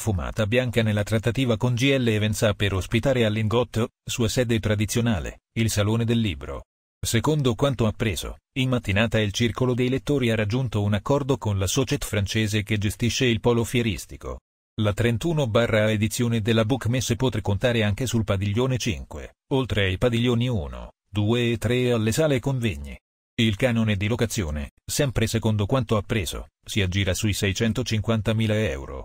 fumata bianca nella trattativa con GL Evensa per ospitare a Lingotto, sua sede tradizionale, il Salone del Libro. Secondo quanto appreso, in mattinata il Circolo dei Lettori ha raggiunto un accordo con la Societ francese che gestisce il polo fieristico. La 31-barra edizione della Bookmesse potrà contare anche sul padiglione 5, oltre ai padiglioni 1, 2 e 3 alle sale convegni. Il canone di locazione, sempre secondo quanto appreso, si aggira sui 650.000 euro.